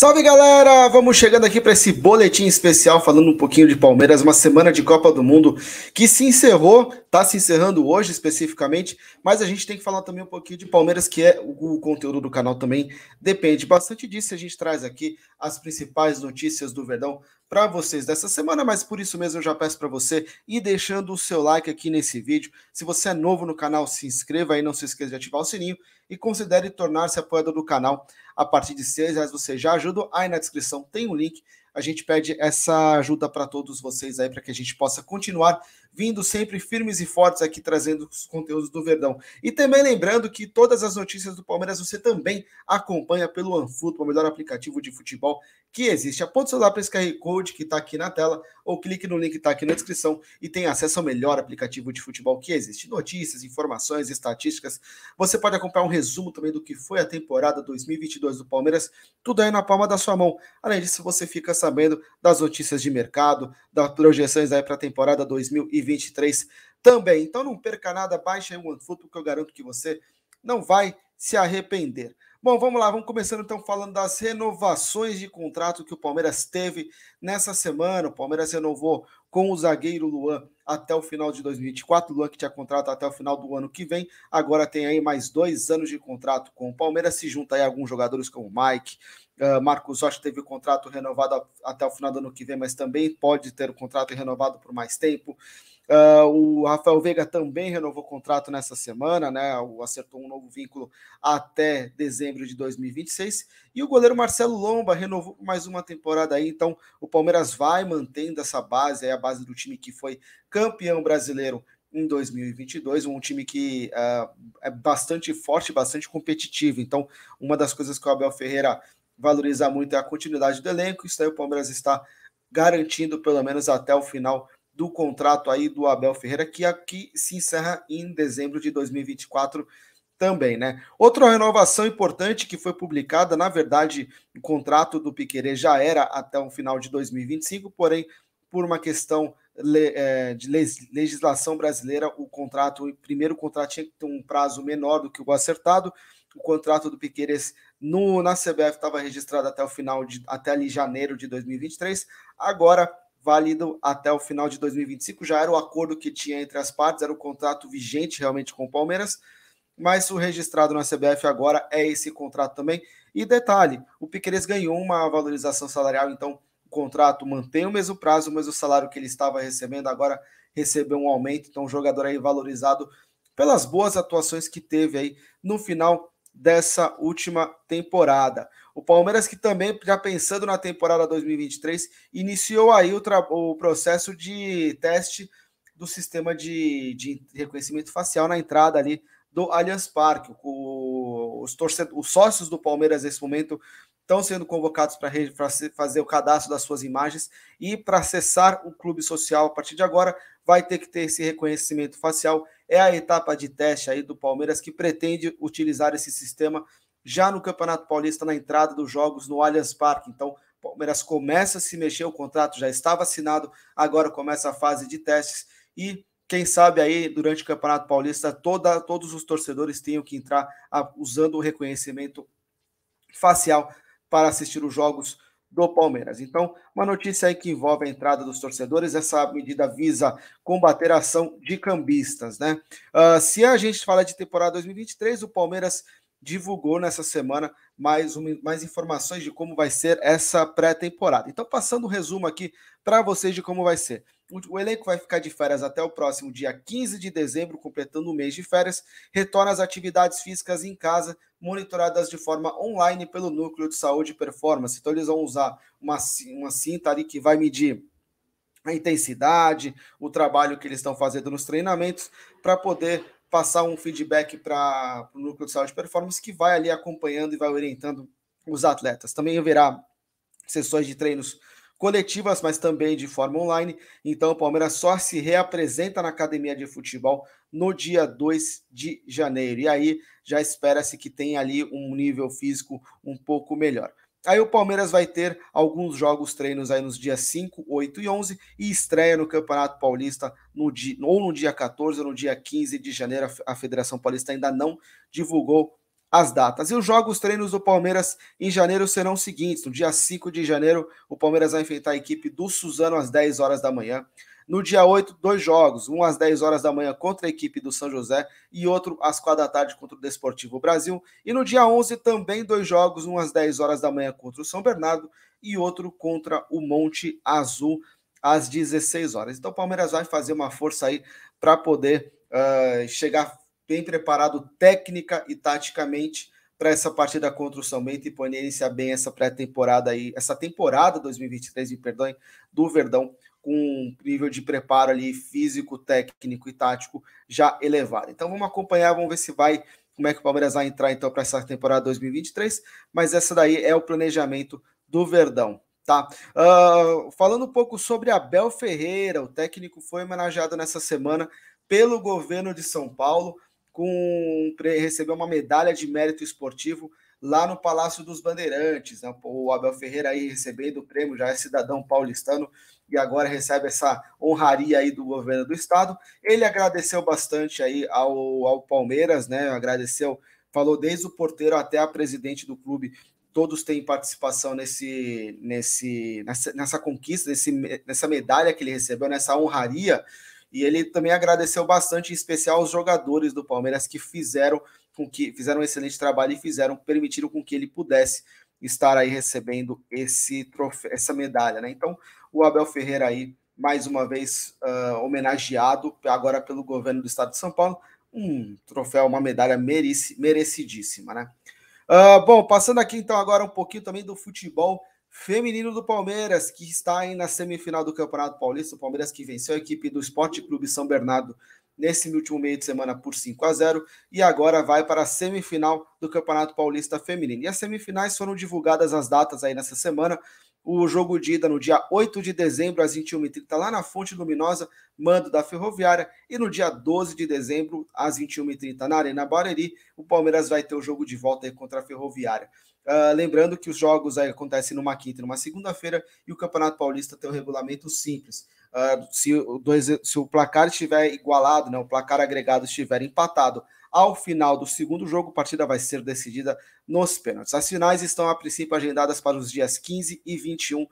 Salve galera! Vamos chegando aqui para esse boletim especial falando um pouquinho de Palmeiras, uma semana de Copa do Mundo que se encerrou, está se encerrando hoje especificamente, mas a gente tem que falar também um pouquinho de Palmeiras, que é o conteúdo do canal também depende bastante disso. A gente traz aqui as principais notícias do Verdão para vocês dessa semana, mas por isso mesmo eu já peço para você ir deixando o seu like aqui nesse vídeo. Se você é novo no canal, se inscreva aí, não se esqueça de ativar o sininho e considere tornar-se apoiador do canal. A partir de seis. reais você já ajuda. Aí na descrição tem um link. A gente pede essa ajuda para todos vocês aí para que a gente possa continuar vindo sempre firmes e fortes aqui trazendo os conteúdos do Verdão. E também lembrando que todas as notícias do Palmeiras você também acompanha pelo Anfutebol, o melhor aplicativo de futebol que existe. Aponte o celular para esse QR Code que está aqui na tela ou clique no link que está aqui na descrição e tem acesso ao melhor aplicativo de futebol que existe. Notícias, informações, estatísticas. Você pode acompanhar um resumo também do que foi a temporada 2022 do Palmeiras, tudo aí na palma da sua mão. Além disso, você fica sabendo das notícias de mercado, das projeções aí para a temporada 2022 2023 também. Então não perca nada, baixa aí o OneFoot, porque eu garanto que você não vai se arrepender. Bom, vamos lá, vamos começando então falando das renovações de contrato que o Palmeiras teve nessa semana. O Palmeiras renovou com o zagueiro Luan até o final de 2024. Luan que tinha contrato até o final do ano que vem. Agora tem aí mais dois anos de contrato com o Palmeiras. Se junta aí alguns jogadores como o Mike, Uh, Marcos Rocha teve o contrato renovado até o final do ano que vem, mas também pode ter o contrato renovado por mais tempo. Uh, o Rafael Veiga também renovou o contrato nessa semana, né? O acertou um novo vínculo até dezembro de 2026. E o goleiro Marcelo Lomba renovou mais uma temporada aí. Então, o Palmeiras vai mantendo essa base, aí, a base do time que foi campeão brasileiro em 2022, um time que uh, é bastante forte, bastante competitivo. Então, uma das coisas que o Abel Ferreira valorizar muito é a continuidade do elenco. Isso aí o Palmeiras está garantindo pelo menos até o final do contrato aí do Abel Ferreira, que aqui se encerra em dezembro de 2024 também, né? Outra renovação importante que foi publicada, na verdade, o contrato do Piquerez já era até o final de 2025, porém, por uma questão é, de legislação brasileira, o contrato, o primeiro contrato tinha que ter um prazo menor do que o acertado. O contrato do Piqueires no, na CBF estava registrado até o final de até ali janeiro de 2023, agora válido até o final de 2025. Já era o acordo que tinha entre as partes, era o contrato vigente realmente com o Palmeiras, mas o registrado na CBF agora é esse contrato também. E detalhe: o Piqueires ganhou uma valorização salarial, então o contrato mantém o mesmo prazo, mas o salário que ele estava recebendo agora recebeu um aumento, então o jogador aí valorizado pelas boas atuações que teve aí no final dessa última temporada. O Palmeiras, que também, já pensando na temporada 2023, iniciou aí o, o processo de teste do sistema de, de, reconhecimento facial na entrada ali do Allianz Parque. O, os, os sócios do Palmeiras, nesse momento, estão sendo convocados para fazer o cadastro das suas imagens e para acessar o clube social a partir de agora vai ter que ter esse reconhecimento facial é a etapa de teste aí do Palmeiras que pretende utilizar esse sistema já no Campeonato Paulista na entrada dos jogos no Allianz Parque. Então, o Palmeiras começa a se mexer, o contrato já estava assinado, agora começa a fase de testes e quem sabe aí durante o Campeonato Paulista toda, todos os torcedores tenham que entrar a, usando o reconhecimento facial para assistir os jogos do Palmeiras. Então, uma notícia aí que envolve a entrada dos torcedores, essa medida visa combater a ação de cambistas, né? Uh, se a gente fala de temporada 2023, o Palmeiras divulgou nessa semana mais, uma, mais informações de como vai ser essa pré-temporada. Então, passando o um resumo aqui para vocês de como vai ser. O, elenco vai ficar de férias até o próximo dia 15 de dezembro, completando o mês de férias. Retorna às atividades físicas em casa, monitoradas de forma online pelo Núcleo de Saúde e Performance. Então, eles vão usar uma, uma cinta ali que vai medir a intensidade, o trabalho que eles estão fazendo nos treinamentos, para poder passar um feedback para o núcleo de saúde de performance que vai ali acompanhando e vai orientando os atletas. Também haverá sessões de treinos coletivas, mas também de forma online. Então, o Palmeiras só se reapresenta na academia de futebol no dia 2 de janeiro. E aí já espera-se que tenha ali um nível físico um pouco melhor. Aí o Palmeiras vai ter alguns jogos treinos aí nos dias 5, 8 e 11 e estreia no Campeonato Paulista no dia, ou no dia 14 ou no dia 15 de janeiro. A Federação Paulista ainda não divulgou as datas. E os jogos treinos do Palmeiras em janeiro serão os seguintes: no dia 5 de janeiro, o Palmeiras vai enfrentar a equipe do Suzano às 10 horas da manhã. No dia 8, dois jogos, um às 10 horas da manhã contra a equipe do São José e outro às 4 da tarde contra o Desportivo Brasil. E no dia 11 também dois jogos, um às 10 horas da manhã contra o São Bernardo e outro contra o Monte Azul às 16 horas. Então o Palmeiras vai fazer uma força aí para poder uh, chegar bem preparado técnica e taticamente para essa partida contra o São Bento e poder iniciar bem essa pré-temporada aí, essa temporada 2023, me perdoem, do Verdão com um nível de preparo ali físico, técnico e tático já elevado. Então vamos acompanhar, vamos ver se vai como é que o Palmeiras vai entrar então para essa temporada 2023, mas essa daí é o planejamento do Verdão. Tá. Uh, falando um pouco sobre Abel Ferreira, o técnico foi homenageado nessa semana pelo governo de São Paulo, com recebeu uma medalha de mérito esportivo lá no Palácio dos Bandeirantes. Né? O Abel Ferreira aí recebendo o prêmio, já é cidadão paulistano e agora recebe essa honraria aí do governo do estado. Ele agradeceu bastante aí ao, ao Palmeiras, né? Agradeceu, falou desde o porteiro até a presidente do clube. Todos têm participação nesse, nesse, nessa, nessa conquista, nesse, nessa medalha que ele recebeu, nessa honraria. E ele também agradeceu bastante, em especial aos jogadores do Palmeiras que fizeram com que fizeram um excelente trabalho e fizeram, permitiram com que ele pudesse estar aí recebendo esse troféu, essa medalha, né? Então, o Abel Ferreira aí, mais uma vez, uh, homenageado agora pelo governo do estado de São Paulo, um troféu, uma medalha merecidíssima, né? Uh, bom, passando aqui então agora um pouquinho também do futebol feminino do Palmeiras, que está aí na semifinal do Campeonato Paulista, o Palmeiras que venceu a equipe do Esporte Clube São Bernardo nesse último meio de semana por 5 a 0 e agora vai para a semifinal do Campeonato Paulista Feminino. E as semifinais foram divulgadas as datas aí nessa semana. O jogo de ida no dia 8 de dezembro, às 21h30, lá na Fonte Luminosa, mando da Ferroviária. E no dia 12 de dezembro, às 21h30, na Arena Barueri, o Palmeiras vai ter o jogo de volta contra a Ferroviária. Uh, lembrando que os jogos aí acontecem numa quinta e numa segunda-feira e o Campeonato Paulista tem um regulamento simples. Uh, se, o dois, se o placar estiver igualado, né, o placar agregado estiver empatado ao final do segundo jogo, a partida vai ser decidida nos pênaltis. As finais estão, a princípio, agendadas para os dias 15 e 21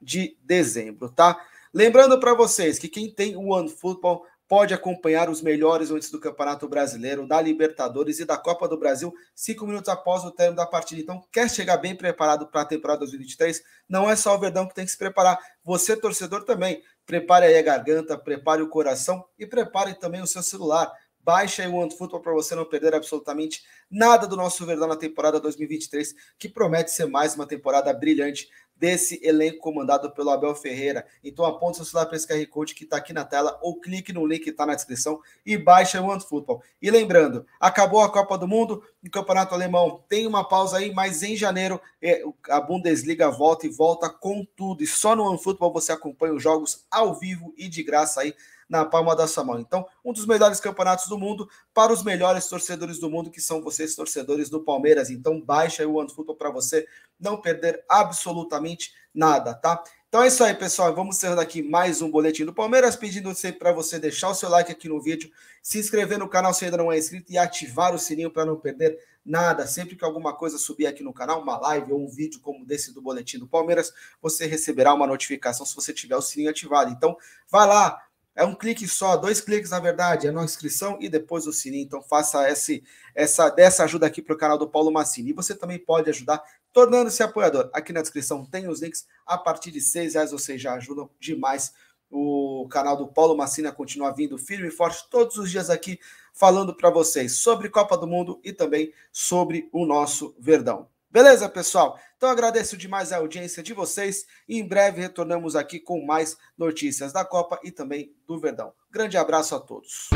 de dezembro, tá? Lembrando para vocês que quem tem o OneFootball pode acompanhar os melhores antes do Campeonato Brasileiro, da Libertadores e da Copa do Brasil, cinco minutos após o término da partida. Então, quer chegar bem preparado para a temporada 2023? Não é só o Verdão que tem que se preparar. Você, torcedor, também. Prepare aí a garganta, prepare o coração e prepare também o seu celular. Baixe aí o OneFootball para você não perder absolutamente nada do nosso Verdão na temporada 2023, que promete ser mais uma temporada brilhante desse elenco comandado pelo Abel Ferreira. Então aponte seu celular para esse QR Code que está aqui na tela ou clique no link que está na descrição e baixa o OneFootball. E lembrando, acabou a Copa do Mundo, o Campeonato Alemão tem uma pausa aí, mas em janeiro é, a Bundesliga volta e volta com tudo. E só no OneFootball você acompanha os jogos ao vivo e de graça aí na palma da sua mão. Então, um dos melhores campeonatos do mundo para os melhores torcedores do mundo, que são vocês, torcedores do Palmeiras. Então, baixa aí o OneFootball para você não perder absolutamente absolutamente nada, tá? Então é isso aí, pessoal. Vamos encerrando aqui mais um Boletim do Palmeiras, pedindo sempre para você deixar o seu like aqui no vídeo, se inscrever no canal se ainda não é inscrito e ativar o sininho para não perder nada. Sempre que alguma coisa subir aqui no canal, uma live ou um vídeo como desse do Boletim do Palmeiras, você receberá uma notificação se você tiver o sininho ativado. Então, vai lá, é um clique só, dois cliques na verdade, é na inscrição e depois o sininho. Então faça esse, essa dessa ajuda aqui para o canal do Paulo Massini. E você também pode ajudar tornando-se apoiador. Aqui na descrição tem os links. A partir de seis reais vocês já ajudam demais o canal do Paulo Massini continuar vindo firme e forte todos os dias aqui falando para vocês sobre Copa do Mundo e também sobre o nosso Verdão. Beleza, pessoal? Então agradeço demais a audiência de vocês e em breve retornamos aqui com mais notícias da Copa e também do Verdão. Grande abraço a todos.